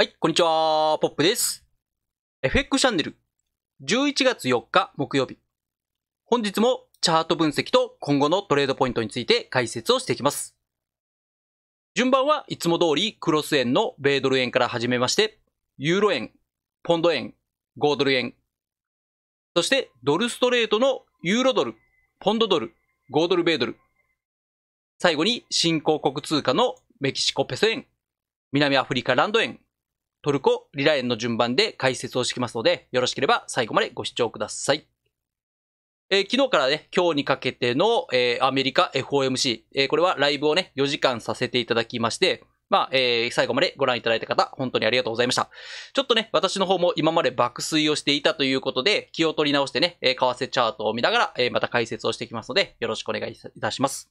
はい、こんにちは、ポップです。FX チャンネル、11月4日木曜日。本日もチャート分析と今後のトレードポイントについて解説をしていきます。順番はいつも通りクロス円の米ドル円から始めまして、ユーロ円、ポンド円、5ドル円、そしてドルストレートのユーロドル、ポンドドル、5ドル米ドル、最後に新興国通貨のメキシコペソ円、南アフリカランド円、トルコ、リランの順番で解説をしてきますので、よろしければ最後までご視聴ください。えー、昨日からね、今日にかけての、えー、アメリカ FOMC、えー、これはライブをね、4時間させていただきまして、まあ、えー、最後までご覧いただいた方、本当にありがとうございました。ちょっとね、私の方も今まで爆睡をしていたということで、気を取り直してね、え為替チャートを見ながら、えまた解説をしていきますので、よろしくお願いいたします。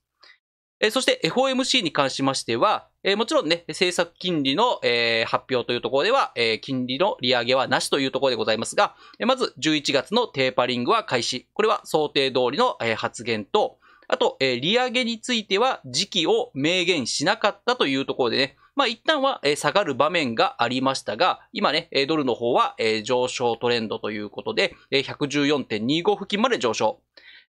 そして FOMC に関しましては、もちろんね、政策金利の、発表というところでは、金利の利上げはなしというところでございますが、まず11月のテーパリングは開始。これは想定通りの、発言と、あと、利上げについては時期を明言しなかったというところでね、まあ一旦は下がる場面がありましたが、今ね、ドルの方は上昇トレンドということで、114.25付近まで上昇。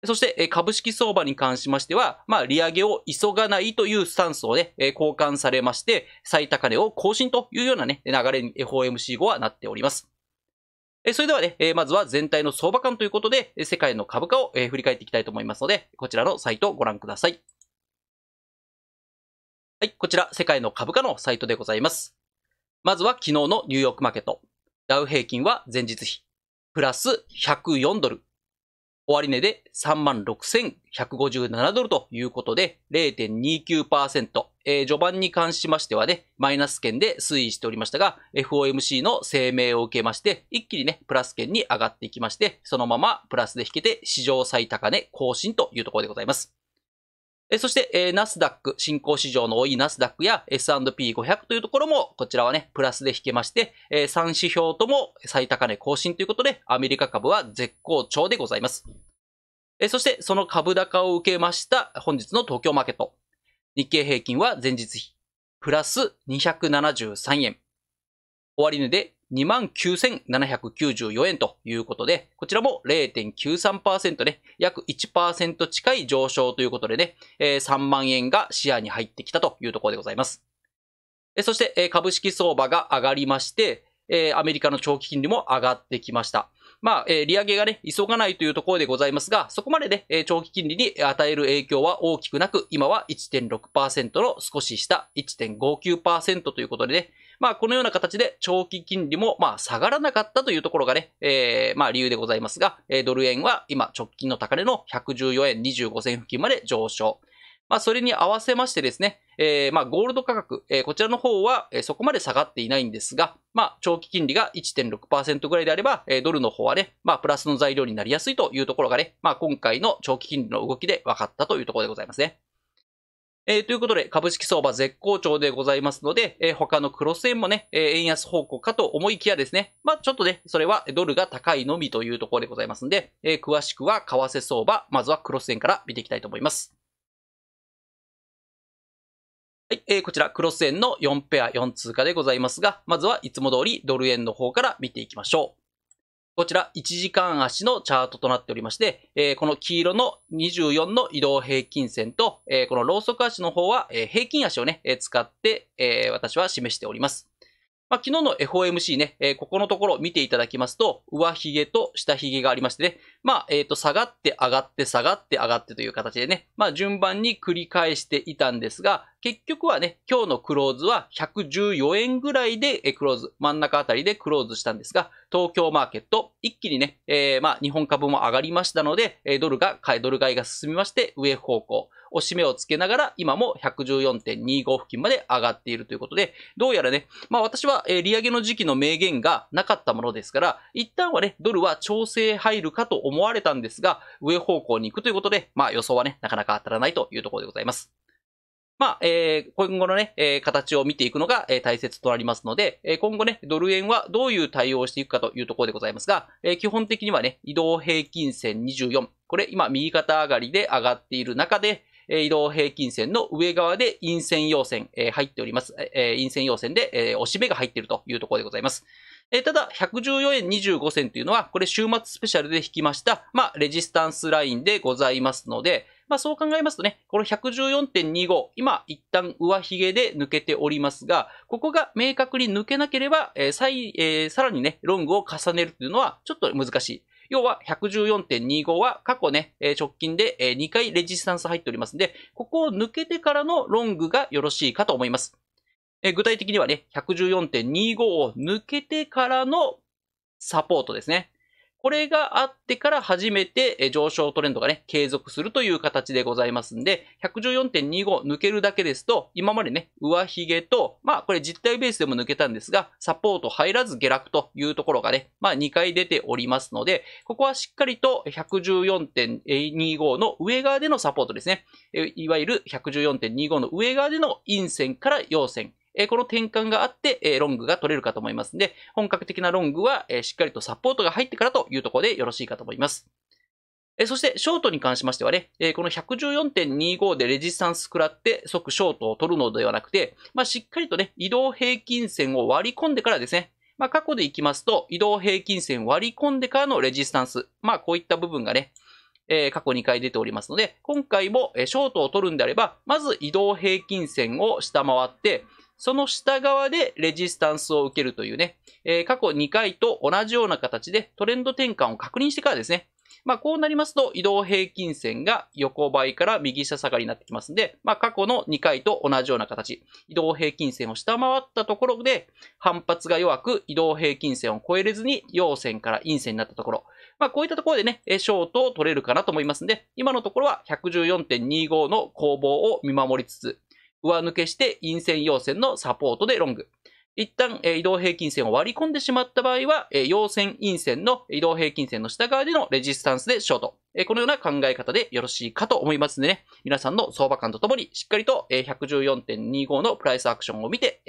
そして、株式相場に関しましては、まあ、利上げを急がないというスタンスをね、交換されまして、最高値を更新というようなね、流れに FOMC 後はなっております。それではね、まずは全体の相場感ということで、世界の株価を振り返っていきたいと思いますので、こちらのサイトをご覧ください。はい、こちら、世界の株価のサイトでございます。まずは昨日のニューヨークマーケット。ダウ平均は前日比、プラス104ドル。終値で36,157ドルということで、0.29%、えー、序盤に関しましてはね、マイナス圏で推移しておりましたが、FOMC の声明を受けまして、一気にね、プラス圏に上がっていきまして、そのままプラスで引けて、史上最高値更新というところでございます。そして、ナスダック、新興市場の多いナスダックや S&P500 というところも、こちらはね、プラスで引けまして、3指標とも最高値更新ということで、アメリカ株は絶好調でございます。そして、その株高を受けました、本日の東京マーケット。日経平均は前日比、プラス273円。終値で29,794円ということで、こちらも0.93%ね、約1%近い上昇ということでね、3万円が視野に入ってきたというところでございます。そして、株式相場が上がりまして、アメリカの長期金利も上がってきました。まあ、利上げがね、急がないというところでございますが、そこまでね、長期金利に与える影響は大きくなく、今は1.6%の少し下、1.59%ということでね、まあ、このような形で長期金利も、まあ、下がらなかったというところがね、えー、まあ、理由でございますが、えドル円は今、直近の高値の114円25銭付近まで上昇。まあ、それに合わせましてですね、えー、まあ、ゴールド価格、えー、こちらの方は、えそこまで下がっていないんですが、まあ、長期金利が1.6%ぐらいであれば、えドルの方はね、まあ、プラスの材料になりやすいというところがね、まあ、今回の長期金利の動きで分かったというところでございますね。えー、ということで、株式相場絶好調でございますので、えー、他のクロス円もね、えー、円安方向かと思いきやですね、まあちょっとね、それはドルが高いのみというところでございますんで、えー、詳しくは為替相場、まずはクロス円から見ていきたいと思います。はい、えー、こちら、クロス円の4ペア4通貨でございますが、まずはいつも通りドル円の方から見ていきましょう。こちら1時間足のチャートとなっておりまして、えー、この黄色の24の移動平均線と、えー、このローソク足の方は、えー、平均足をね、え使って、え私は示しております。まあ、昨日の FOMC ね、えー、ここのところ見ていただきますと、上髭と下髭がありましてね、まあ、えっ、ー、と、下がって上がって下がって上がってという形でね、まあ、順番に繰り返していたんですが、結局はね、今日のクローズは114円ぐらいでクローズ、真ん中あたりでクローズしたんですが、東京マーケット、一気にね、えー、まあ、日本株も上がりましたので、ドルが、買いドル買いが進みまして、上方向。おしめをつけながら、今も114.25付近まで上がっているということで、どうやらね、まあ私はは、え利上げの時期の明言がなかったものですから、一旦はね、ドルは調整入るかと思われたんですが、上方向に行くということで、まあ予想はね、なかなか当たらないというところでございます。まあ、えー、今後のね、えー、形を見ていくのが、えー、大切となりますので、えー、今後ね、ドル円はどういう対応をしていくかというところでございますが、えー、基本的にはね、移動平均線24、これ今右肩上がりで上がっている中で、え移動平均線の上側で陰線陽線、え入っております。え陰線陽線で、え押し目が入っているというところでございます。えただ、114円25銭というのは、これ週末スペシャルで引きました、まあ、レジスタンスラインでございますので、まあ、そう考えますとね、この114.25、今、一旦上髭で抜けておりますが、ここが明確に抜けなければ、えー、再、えー、さらにね、ロングを重ねるというのは、ちょっと難しい。要は114.25は過去ね、直近で2回レジスタンス入っておりますので、ここを抜けてからのロングがよろしいかと思います。具体的にはね、114.25を抜けてからのサポートですね。これがあってから初めて上昇トレンドがね、継続するという形でございますんで、114.25抜けるだけですと、今までね、上髭と、まあこれ実体ベースでも抜けたんですが、サポート入らず下落というところがね、まあ2回出ておりますので、ここはしっかりと114.25の上側でのサポートですね。いわゆる114.25の上側での陰線から陽線。えこの転換があって、えロングが取れるかと思いますので、本格的なロングは、えしっかりとサポートが入ってからというところでよろしいかと思います。えそして、ショートに関しましてはね、えこの114.25でレジスタンス食らって即ショートを取るのではなくて、まあ、しっかりとね、移動平均線を割り込んでからですね、まあ、過去でいきますと、移動平均線割り込んでからのレジスタンス。まあ、こういった部分がね、え過去2回出ておりますので、今回もショートを取るんであれば、まず移動平均線を下回って、その下側でレジスタンスを受けるというね、えー、過去2回と同じような形でトレンド転換を確認してからですね、まあ、こうなりますと移動平均線が横ばいから右下下がりになってきますので、まあ、過去の2回と同じような形、移動平均線を下回ったところで、反発が弱く移動平均線を超えれずに陽線から陰線になったところ、まあ、こういったところでね、ショートを取れるかなと思いますので、今のところは114.25の攻防を見守りつつ、上抜けして陰線陽線のサポートでロング。一旦、移動平均線を割り込んでしまった場合は、陽線陰線の移動平均線の下側でのレジスタンスでショート。このような考え方でよろしいかと思いますので、ね、皆さんの相場感とともにしっかりと、114.25のプライスアクションを見て、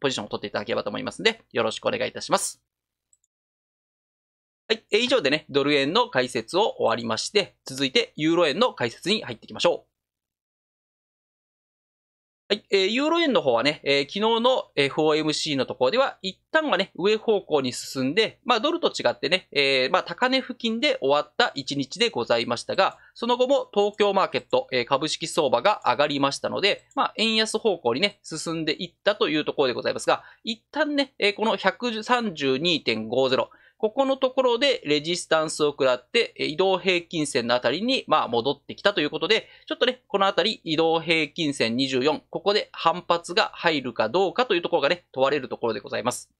ポジションを取っていただければと思いますので、よろしくお願いいたします。はい。以上でね、ドル円の解説を終わりまして、続いてユーロ円の解説に入っていきましょう。はい、えー、ユーロ円の方はね、えー、昨日の FOMC のところでは、一旦はね、上方向に進んで、まあ、ドルと違ってね、えー、まあ、高値付近で終わった1日でございましたが、その後も東京マーケット、えー、株式相場が上がりましたので、まあ、円安方向にね、進んでいったというところでございますが、一旦ね、えー、この132.50、ここのところでレジスタンスを食らって、移動平均線のあたりに、まあ、戻ってきたということで、ちょっとね、このあたり、移動平均線24、ここで反発が入るかどうかというところがね、問われるところでございます。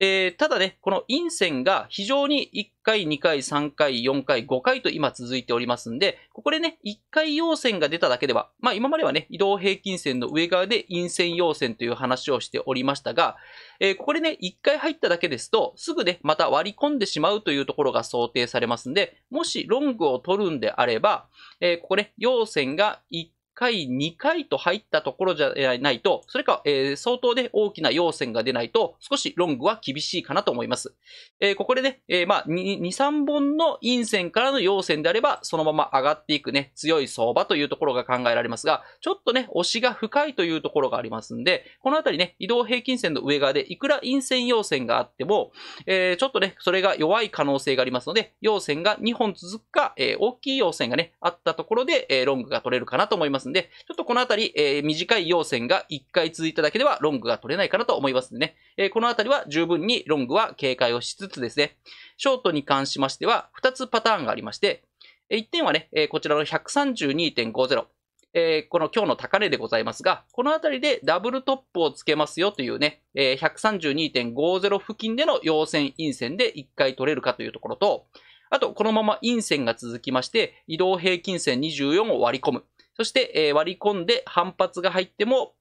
えー、ただね、この陰線が非常に1回、2回、3回、4回、5回と今続いておりますんで、ここでね、1回陽線が出ただけでは、まあ今まではね、移動平均線の上側で陰線陽線という話をしておりましたが、えー、ここでね、1回入っただけですと、すぐね、また割り込んでしまうというところが想定されますんで、もしロングを取るんであれば、えー、ここね、陽線が1回、2回と入ったところじゃないと、それか、えー、相当で大きな要線が出ないと、少しロングは厳しいかなと思います。えー、ここでね、えー、まあ、2、3本の陰線からの要線であれば、そのまま上がっていくね、強い相場というところが考えられますが、ちょっとね、押しが深いというところがありますんで、このあたりね、移動平均線の上側で、いくら陰線要線があっても、えー、ちょっとね、それが弱い可能性がありますので、要線が2本続くか、えー、大きい要線がね、あったところで、えー、ロングが取れるかなと思いますますんで、ちょっとこのあたり、えー、短い陽線が1回続いただけではロングが取れないかなと思いますんでね、えー、このあたりは十分にロングは警戒をしつつですね、ショートに関しましては2つパターンがありまして、1点はね、こちらの132.50。えー、この今日の高値でございますが、この辺りでダブルトップをつけますよというね、えー、132.50付近での陽線、陰線で1回取れるかというところと、あと、このまま陰線が続きまして、移動平均線24を割り込む。そして、え割り込んで反発が入っても、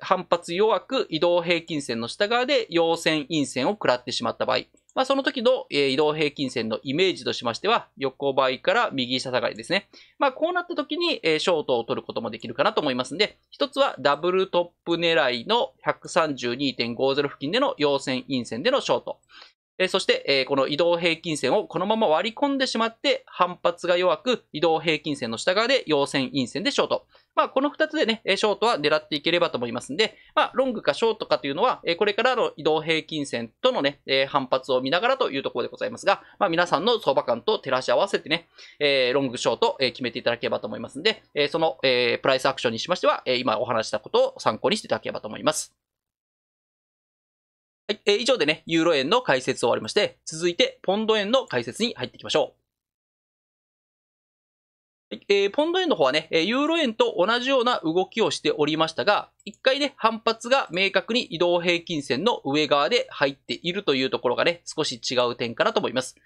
反発弱く移動平均線の下側で陽線陰線を食らってしまった場合、まあ、その時の、え移動平均線のイメージとしましては、横ばいから右下下がりですね。まあ、こうなった時に、えショートを取ることもできるかなと思いますので、一つはダブルトップ狙いの132.50付近での陽線陰線でのショート。えそして、えこの移動平均線をこのまま割り込んでしまって、反発が弱く、移動平均線の下側で陽線、陰線でショート。まあ、この2つでね、ショートは狙っていければと思いますんで、まあ、ロングかショートかというのは、これからの移動平均線とのね、反発を見ながらというところでございますが、まあ、皆さんの相場感と照らし合わせてね、ロング、ショート決めていただければと思いますんで、そのプライスアクションにしましては、今お話したことを参考にしていただければと思います。はい、えー、以上でね、ユーロ円の解説を終わりまして、続いてポンド円の解説に入っていきましょう。えー、ポンド円の方はね、ユーロ円と同じような動きをしておりましたが、一回ね、反発が明確に移動平均線の上側で入っているというところがね、少し違う点かなと思います。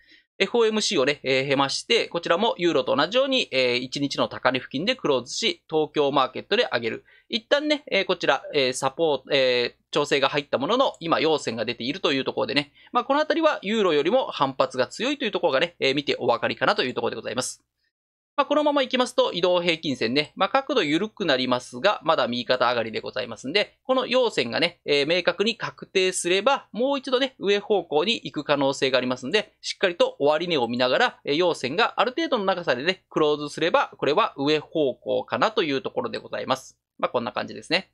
FOMC をね、えー、経まして、こちらもユーロと同じように、えー、1日の高値付近でクローズし、東京マーケットで上げる。一旦ね、えー、こちら、えー、サポート、えー、調整が入ったものの、今、陽線が出ているというところでね、まあ、このあたりはユーロよりも反発が強いというところがね、え見てお分かりかなというところでございます。まあ、このまま行きますと移動平均線ね、まあ、角度緩くなりますが、まだ右肩上がりでございますんで、この陽線がね、えー、明確に確定すれば、もう一度ね、上方向に行く可能性がありますんで、しっかりと終値を見ながら、えー、陽線がある程度の長さでね、クローズすれば、これは上方向かなというところでございます。まあ、こんな感じですね。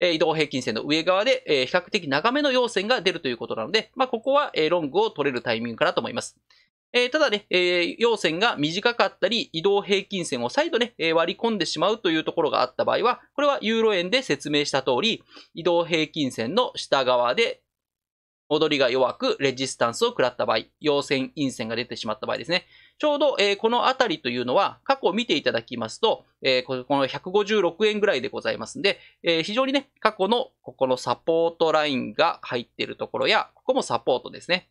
え移動平均線の上側で、え比較的長めの陽線が出るということなので、まあ、ここは、えロングを取れるタイミングかなと思います。えー、ただね、えー、陽線が短かったり、移動平均線を再度ね、えー、割り込んでしまうというところがあった場合は、これはユーロ円で説明した通り、移動平均線の下側で戻りが弱くレジスタンスを食らった場合、陽線、陰線が出てしまった場合ですね。ちょうど、えー、このあたりというのは、過去見ていただきますと、えー、この156円ぐらいでございますんで、えー、非常にね、過去のここのサポートラインが入っているところや、ここもサポートですね。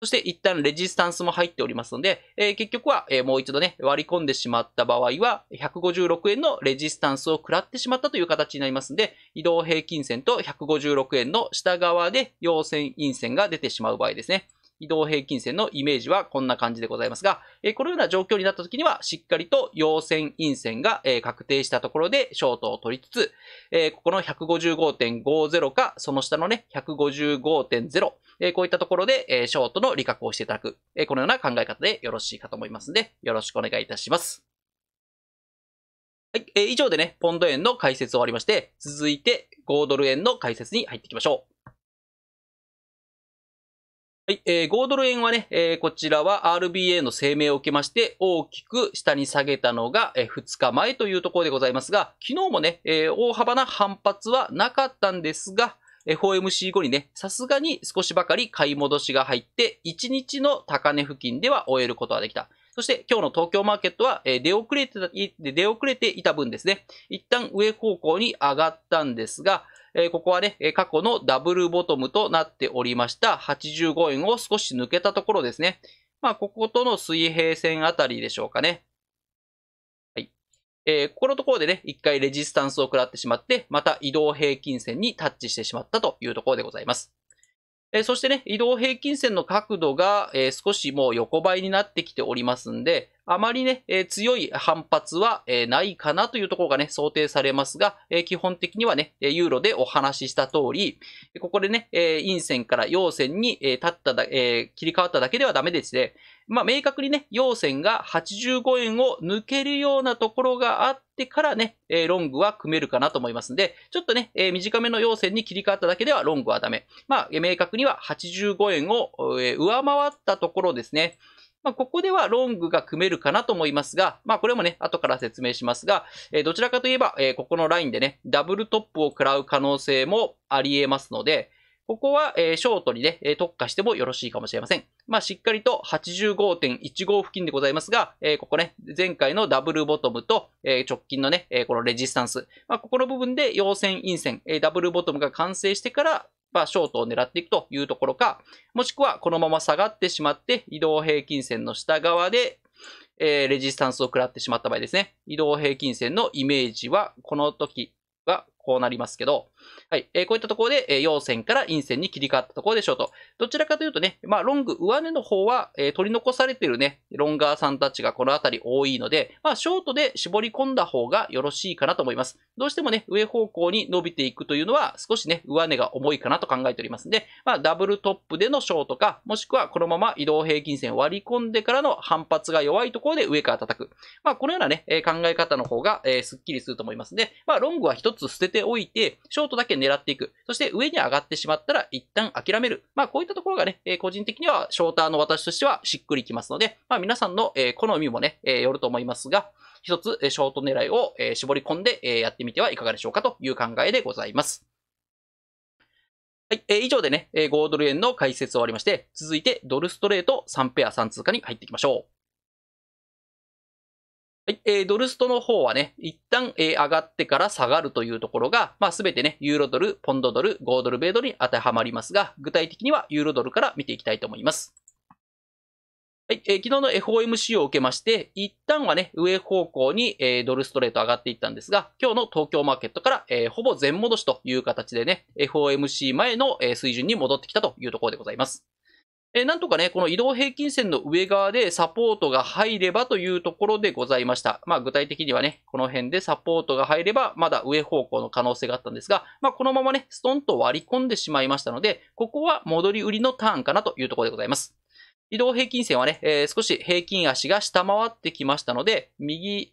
そして一旦レジスタンスも入っておりますので、えー、結局は、えー、もう一度ね、割り込んでしまった場合は、156円のレジスタンスを食らってしまったという形になりますので、移動平均線と156円の下側で陽線陰線が出てしまう場合ですね。移動平均線のイメージはこんな感じでございますが、えこのような状況になった時には、しっかりと陽線、陰線が、え確定したところでショートを取りつつ、えここの155.50か、その下のね、155.0、えこういったところで、えショートの利確をしていただく、えこのような考え方でよろしいかと思いますので、よろしくお願いいたします。はい、え以上でね、ポンド円の解説を終わりまして、続いて5ドル円の解説に入っていきましょう。はい、えー、5ドル円はね、えー、こちらは RBA の声明を受けまして、大きく下に下げたのが、えー、2日前というところでございますが、昨日もね、えー、大幅な反発はなかったんですが、FOMC 後にね、さすがに少しばかり買い戻しが入って、1日の高値付近では終えることができた。そして今日の東京マーケットは出遅れて出遅れていた分ですね、一旦上方向に上がったんですが、えここはね、過去のダブルボトムとなっておりました85円を少し抜けたところですね。まあ、こことの水平線あたりでしょうかね。はい。えー、ここのところでね、一回レジスタンスを食らってしまって、また移動平均線にタッチしてしまったというところでございます。えそしてね、移動平均線の角度が、え少しもう横ばいになってきておりますんで、あまりね、え強い反発は、えないかなというところがね、想定されますが、え基本的にはね、ユーロでお話しした通り、ここでね、え陰線から陽線に、え立っただ、え切り替わっただけではダメですね。まあ、明確にね、要線が85円を抜けるようなところがあってからね、えー、ロングは組めるかなと思いますんで、ちょっとね、えー、短めの要線に切り替わっただけではロングはダメ。まあ、明確には85円を、えー、上回ったところですね。まあ、ここではロングが組めるかなと思いますが、まあ、これもね、後から説明しますが、えー、どちらかといえば、えー、ここのラインでね、ダブルトップを食らう可能性もあり得ますので、ここは、えショートにね、え特化してもよろしいかもしれません。まあ、しっかりと85.15付近でございますが、えここね、前回のダブルボトムと、え直近のね、えこのレジスタンス。まあ、ここの部分で陽線、陰線、えダブルボトムが完成してから、まあ、ショートを狙っていくというところか、もしくはこのまま下がってしまって、移動平均線の下側で、えレジスタンスを食らってしまった場合ですね。移動平均線のイメージは、この時はこうなりますけど、はい。えー、こういったところで、えー、陽線から陰線に切り替わったところでしょうと。どちらかというとね、まあ、ロング、上値の方は、えー、取り残されてるね、ロンガーさんたちがこの辺り多いので、まあ、ショートで絞り込んだ方がよろしいかなと思います。どうしてもね、上方向に伸びていくというのは、少しね、上値が重いかなと考えておりますので、まあ、ダブルトップでのショートか、もしくはこのまま移動平均線を割り込んでからの反発が弱いところで上から叩く。まあ、このようなね、え考え方の方が、えー、スッキリすると思いますので、まあ、ロングは一つ捨てておいて、ショートことだけ狙っていく。そして上に上がってしまったら一旦諦める。まあこういったところがね、え個人的にはショーターの私としてはしっくりきますので、まあ皆さんの、え好みもね、えよると思いますが、一つ、ショート狙いを絞り込んでやってみてはいかがでしょうかという考えでございます。はい、えー、以上でね、5ドル円の解説を終わりまして、続いてドルストレート3ペア3通貨に入っていきましょう。はい、えー、ドルストの方はね、一旦、えー、上がってから下がるというところが、まあ、すべてね、ユーロドル、ポンドドル、ードル、米ドルに当てはまりますが、具体的にはユーロドルから見ていきたいと思います。はい、えー、昨日の FOMC を受けまして、一旦はね、上方向に、えー、ドルストレート上がっていったんですが、今日の東京マーケットから、えー、ほぼ全戻しという形でね、FOMC 前の、えー、水準に戻ってきたというところでございます。えなんとかね、この移動平均線の上側でサポートが入ればというところでございました。まあ具体的にはね、この辺でサポートが入れば、まだ上方向の可能性があったんですが、まあこのままね、ストンと割り込んでしまいましたので、ここは戻り売りのターンかなというところでございます。移動平均線はね、えー、少し平均足が下回ってきましたので、右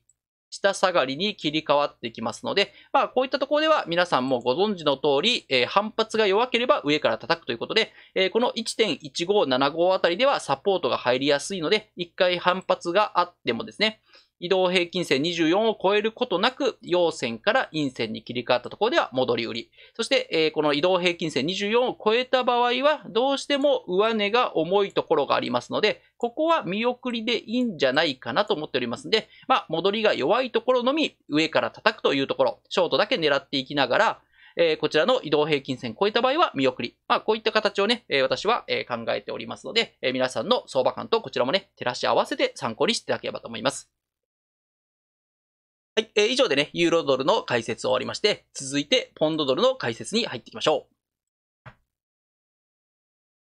下下がりに切り替わってきますので、まあ、こういったところでは皆さんもご存知の通り、えー、反発が弱ければ上から叩くということで、えー、この1.1575あたりではサポートが入りやすいので、一回反発があってもですね、移動平均線24を超えることなく、陽線から陰線に切り替わったところでは戻り売り。そして、えー、この移動平均線24を超えた場合は、どうしても上値が重いところがありますので、ここは見送りでいいんじゃないかなと思っておりますので、まあ、戻りが弱いところのみ上から叩くというところ、ショートだけ狙っていきながら、えー、こちらの移動平均線を超えた場合は見送り。まあ、こういった形をね、えー、私は、え考えておりますので、え皆さんの相場感とこちらもね、照らし合わせて参考にしていただければと思います。はい、えー、以上でね、ユーロドルの解説を終わりまして、続いて、ポンドドルの解説に入っていきましょう。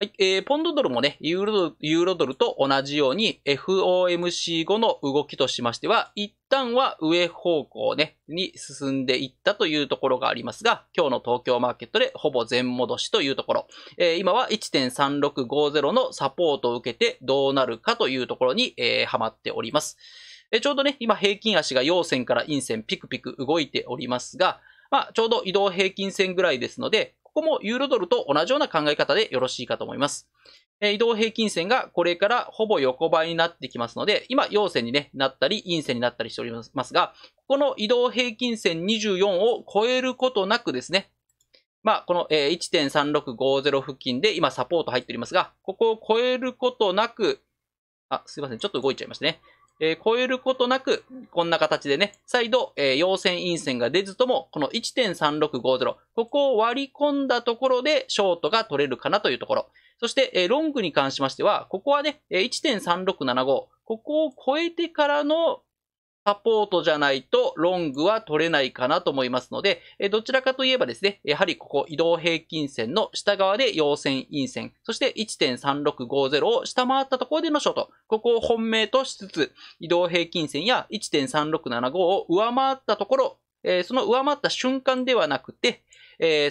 はい、えー、ポンドドルもね、ユーロドル、ユーロドルと同じように FOMC 後の動きとしましては、一旦は上方向ね、に進んでいったというところがありますが、今日の東京マーケットでほぼ全戻しというところ、えー、今は1.3650のサポートを受けてどうなるかというところに、えー、はまっております。ちょうどね、今平均足が陽線から陰線ピクピク動いておりますが、まあ、ちょうど移動平均線ぐらいですので、ここもユーロドルと同じような考え方でよろしいかと思います。移動平均線がこれからほぼ横ばいになってきますので、今、陽線に、なったり、陰線になったりしておりますが、この移動平均線24を超えることなくですね、まあ、この1.3650付近で今サポート入っておりますが、ここを超えることなく、あ、すいません、ちょっと動いちゃいましたね。えー、超えることなく、こんな形でね、再度、えー、陽線陰線が出ずとも、この1.3650、ここを割り込んだところで、ショートが取れるかなというところ。そして、えー、ロングに関しましては、ここはね、1.3675、ここを超えてからのサポートじゃないとロングは取れないかなと思いますので、どちらかといえばですね、やはりここ移動平均線の下側で陽線、陰線、そして1.3650を下回ったところでのショート。ここを本命としつつ、移動平均線や1.3675を上回ったところ、その上回った瞬間ではなくて、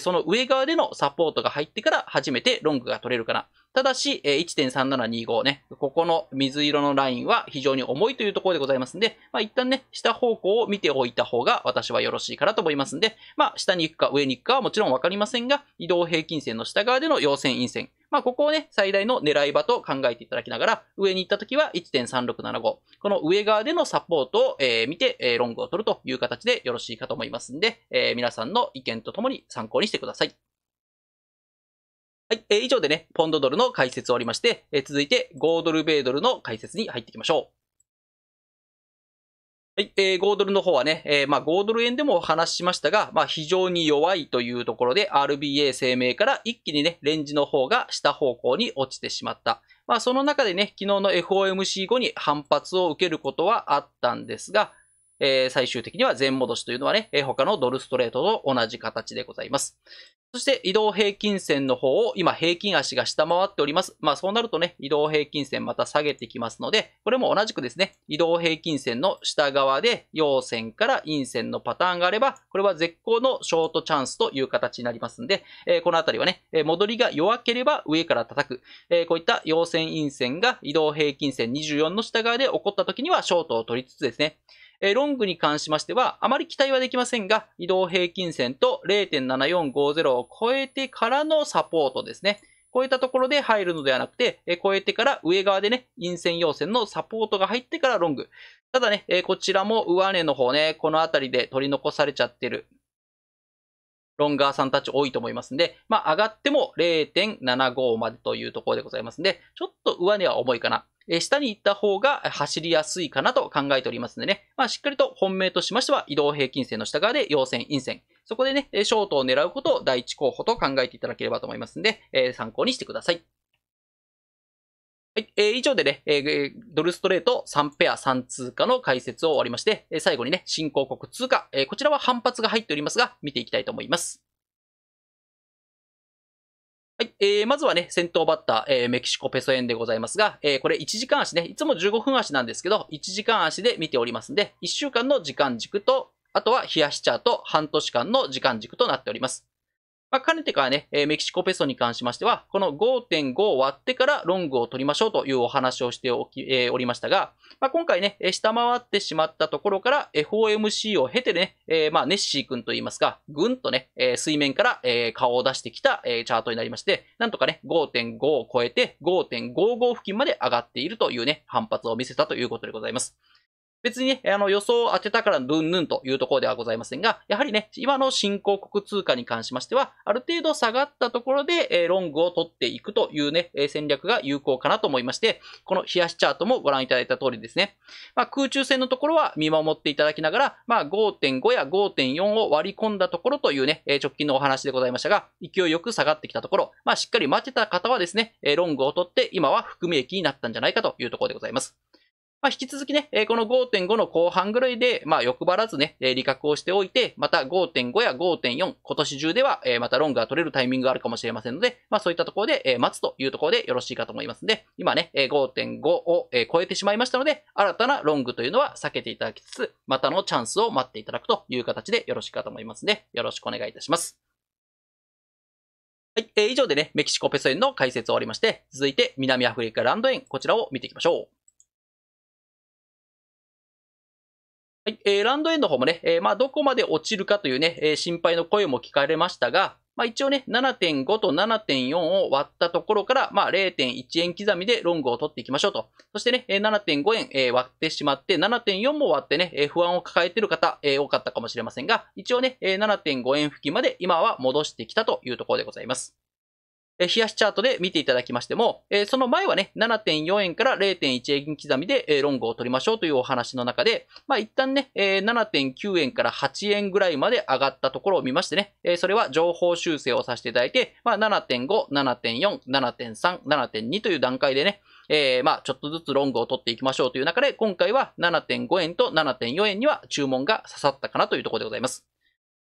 その上側でのサポートが入ってから初めてロングが取れるかな。ただし、1.3725ね、ここの水色のラインは非常に重いというところでございますんで、まあ、一旦ね、下方向を見ておいた方が私はよろしいかなと思いますんで、まあ、下に行くか上に行くかはもちろんわかりませんが、移動平均線の下側での陽線陰線、まあ、ここをね、最大の狙い場と考えていただきながら、上に行った時は1.3675。この上側でのサポートを、え見て、えロングを取るという形でよろしいかと思いますんで、え皆さんの意見とともに参考にしてください。はい、えー、以上でね、ポンドドルの解説を終わりまして、えー、続いて5ドル米ドルの解説に入っていきましょう。はい、えー、5ドルの方はね、えー、まあ5ドル円でもお話ししましたが、まあ非常に弱いというところで RBA 声明から一気にね、レンジの方が下方向に落ちてしまった。まあその中でね、昨日の FOMC 後に反発を受けることはあったんですが、え最終的には全戻しというのはね、え他のドルストレートと同じ形でございます。そして移動平均線の方を今平均足が下回っております。まあそうなるとね、移動平均線また下げてきますので、これも同じくですね、移動平均線の下側で陽線から陰線のパターンがあれば、これは絶好のショートチャンスという形になりますんで、えー、このあたりはね、え戻りが弱ければ上から叩く、えー、こういった陽線陰線が移動平均線24の下側で起こった時にはショートを取りつつですね、えロングに関しましては、あまり期待はできませんが、移動平均線と0.7450を超えてからのサポートですね。こういったところで入るのではなくて、え超えてから上側でね、陰線陽線のサポートが入ってからロング。ただね、えこちらも上値の方ね、この辺りで取り残されちゃってる。ロンガーさんたち多いと思いますんで、まあ上がっても0.75までというところでございますんで、ちょっと上値は重いかな。え下に行った方が走りやすいかなと考えておりますのでね、まあ、しっかりと本命としましては移動平均線の下側で陽線、陰線、そこでね、ショートを狙うことを第一候補と考えていただければと思いますので、え参考にしてください。はい、えー、以上でね、えドルストレート3ペア3通貨の解説を終わりまして、最後にね、新興国通貨、えこちらは反発が入っておりますが、見ていきたいと思います。はい。えー、まずはね、先頭バッター、えー、メキシコペソ円でございますが、えー、これ1時間足ね、いつも15分足なんですけど、1時間足で見ておりますんで、1週間の時間軸と、あとは冷やしチャート、半年間の時間軸となっております。まあ、かねてからね、メキシコペソに関しましては、この5.5を割ってからロングを取りましょうというお話をしておき、えー、おりましたが、まあ、今回ね、下回ってしまったところから FOMC を経てね、えー、まあネッシー君といいますか、ぐんとね、え水面から、え顔を出してきた、えチャートになりまして、なんとかね、5.5を超えて5.55付近まで上がっているというね、反発を見せたということでございます。別にね、あの予想を当てたからブんヌんというところではございませんが、やはりね、今の新興国通貨に関しましては、ある程度下がったところで、えロングを取っていくというね、え戦略が有効かなと思いまして、この冷やしチャートもご覧いただいた通りですね。まあ、空中戦のところは見守っていただきながら、まあ、5.5や5.4を割り込んだところというね、え直近のお話でございましたが、勢いよく下がってきたところ、まあ、しっかり待てた方はですね、えロングを取って今は含み益になったんじゃないかというところでございます。まあ、引き続きね、この5.5の後半ぐらいで、まあ、欲張らずね、利確をしておいて、また5.5や5.4、今年中では、またロングが取れるタイミングがあるかもしれませんので、まあ、そういったところで待つというところでよろしいかと思いますので、今ね、5.5を超えてしまいましたので、新たなロングというのは避けていただきつつ、またのチャンスを待っていただくという形でよろしいかと思いますので、よろしくお願いいたします。はい、えー、以上でね、メキシコペソ円の解説を終わりまして、続いて南アフリカランド円、こちらを見ていきましょう。はい、えー、ランドエンドの方もね、えー、まあ、どこまで落ちるかというね、えー、心配の声も聞かれましたが、まあ、一応ね、7.5と7.4を割ったところから、まあ、0.1円刻みでロングを取っていきましょうと。そしてね、7.5円、えー、割ってしまって、7.4も割ってね、えー、不安を抱えている方、えー、多かったかもしれませんが、一応ね、え7.5円付近まで今は戻してきたというところでございます。冷やしチャートで見ていただきましても、その前はね、7.4円から0.1円刻みで、ロングを取りましょうというお話の中で、まあ一旦ね、7.9円から8円ぐらいまで上がったところを見ましてね、それは情報修正をさせていただいて、まあ7.5、7.4、7.3、7.2という段階でね、えー、まあ、ちょっとずつロングを取っていきましょうという中で、今回は7.5円と7.4円には注文が刺さったかなというところでございます。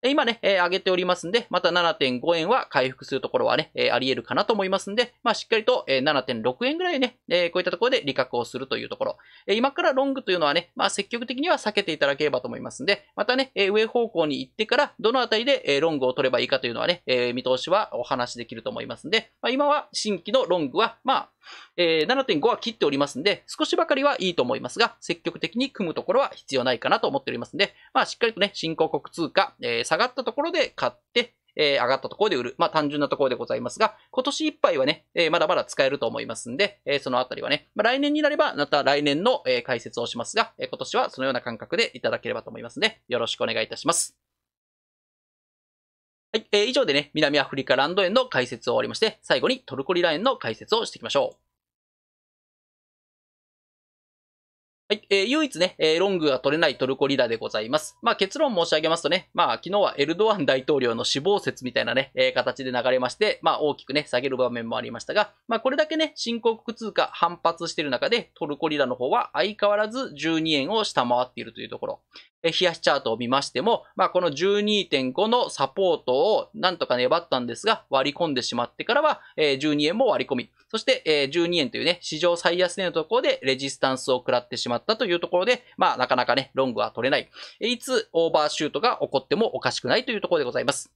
今ね、えー、上げておりますんで、また7.5円は回復するところはね、えー、あり得るかなと思いますんで、まあ、しっかりと、えー、7.6円ぐらいね、えー、こういったところで利確をするというところ。えー、今からロングというのはね、まあ、積極的には避けていただければと思いますんで、またね、えー、上方向に行ってから、どのあたりで、えー、ロングを取ればいいかというのはね、えー、見通しはお話しできると思いますんで、まあ、今は新規のロングは、まあ、えー、7.5は切っておりますんで、少しばかりはいいと思いますが、積極的に組むところは必要ないかなと思っておりますんで、まあ、しっかりとね、新興国通貨、えー、下がったところで買って、え上がったところで売る。まあ、単純なところでございますが、今年いっぱいはね、えまだまだ使えると思いますんで、えそのあたりはね、まあ、来年になれば、また来年の、え解説をしますが、え今年はそのような感覚でいただければと思いますので、よろしくお願いいたします。はい、えー、以上でね、南アフリカランド園の解説を終わりまして、最後にトルコリラ園の解説をしていきましょう。はい、えー、唯一ね、えー、ロングが取れないトルコリラでございます。まあ結論申し上げますとね、まあ昨日はエルドアン大統領の死亡説みたいなね、えー、形で流れまして、まあ大きくね、下げる場面もありましたが、まあこれだけね、新興国通貨反発している中で、トルコリラの方は相変わらず12円を下回っているというところ。え冷やしチャートを見ましても、まあこの12.5のサポートをなんとか粘ったんですが、割り込んでしまってからは、えー、12円も割り込み。そして、えー、12円というね、史上最安値のところでレジスタンスを食らってしまったというところで、まあ、なかなかね、ロングは取れない。いつオーバーシュートが起こってもおかしくないというところでございます。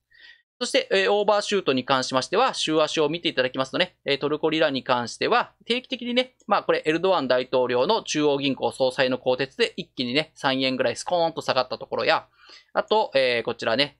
そして、えー、オーバーシュートに関しましては、週足を見ていただきますとね、えー、トルコリラに関しては、定期的にね、まあこれ、エルドアン大統領の中央銀行総裁の更迭で一気にね、3円ぐらいスコーンと下がったところや、あと、えー、こちらね、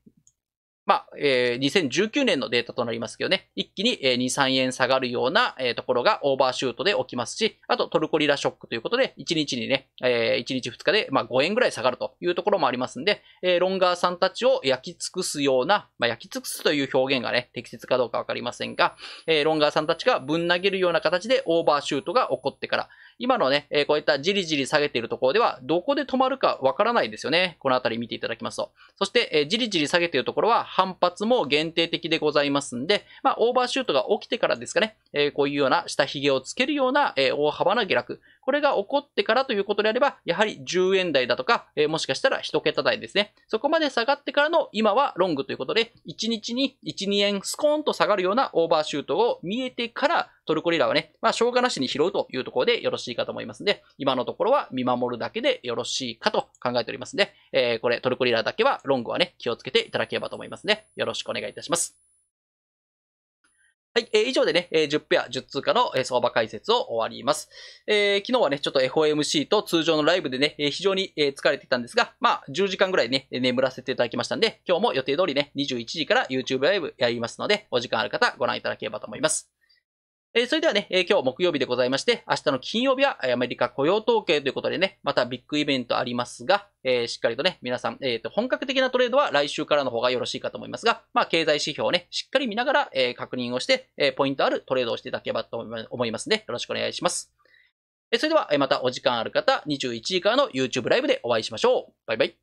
まあ、えー、2019年のデータとなりますけどね、一気に、えー、2、3円下がるような、えー、ところがオーバーシュートで起きますし、あとトルコリラショックということで、1日にね、えー、1日2日で、まあ、5円ぐらい下がるというところもありますんで、えー、ロンガーさんたちを焼き尽くすような、まあ、焼き尽くすという表現がね、適切かどうかわかりませんが、えー、ロンガーさんたちがぶん投げるような形でオーバーシュートが起こってから、今のね、こういったじりじり下げているところでは、どこで止まるかわからないですよね。このあたり見ていただきますと。そして、じりじり下げているところは、反発も限定的でございますんで、まあ、オーバーシュートが起きてからですかね、こういうような下髭をつけるような、大幅な下落。これが起こってからということであれば、やはり10円台だとか、もしかしたら1桁台ですね。そこまで下がってからの今はロングということで、1日に1、2円スコーンと下がるようなオーバーシュートを見えてから、トルコリラはね、まあ、しょうがなしに拾うというところでよろしいかと思いますので、今のところは見守るだけでよろしいかと考えておりますので、えー、これ、トルコリラだけは、ロングはね、気をつけていただければと思いますね。よろしくお願いいたします。はい、えー、以上でね、えー、10ペア10通貨の、えー、相場解説を終わります。えー、昨日はね、ちょっと FOMC と通常のライブでね、えー、非常に、えー、疲れていたんですが、まあ、10時間ぐらいね、眠らせていただきましたんで、今日も予定通りね、21時から YouTube ライブやりますので、お時間ある方ご覧いただければと思います。えそれではね、え今日木曜日でございまして、明日の金曜日はアメリカ雇用統計ということでね、またビッグイベントありますが、えしっかりとね、皆さん、えっ、と、本格的なトレードは来週からの方がよろしいかと思いますが、まあ、経済指標をね、しっかり見ながら、え確認をして、えポイントあるトレードをしていただければと思いますね。よろしくお願いします。えそれでは、えまたお時間ある方、21時からの YouTube ライブでお会いしましょう。バイバイ。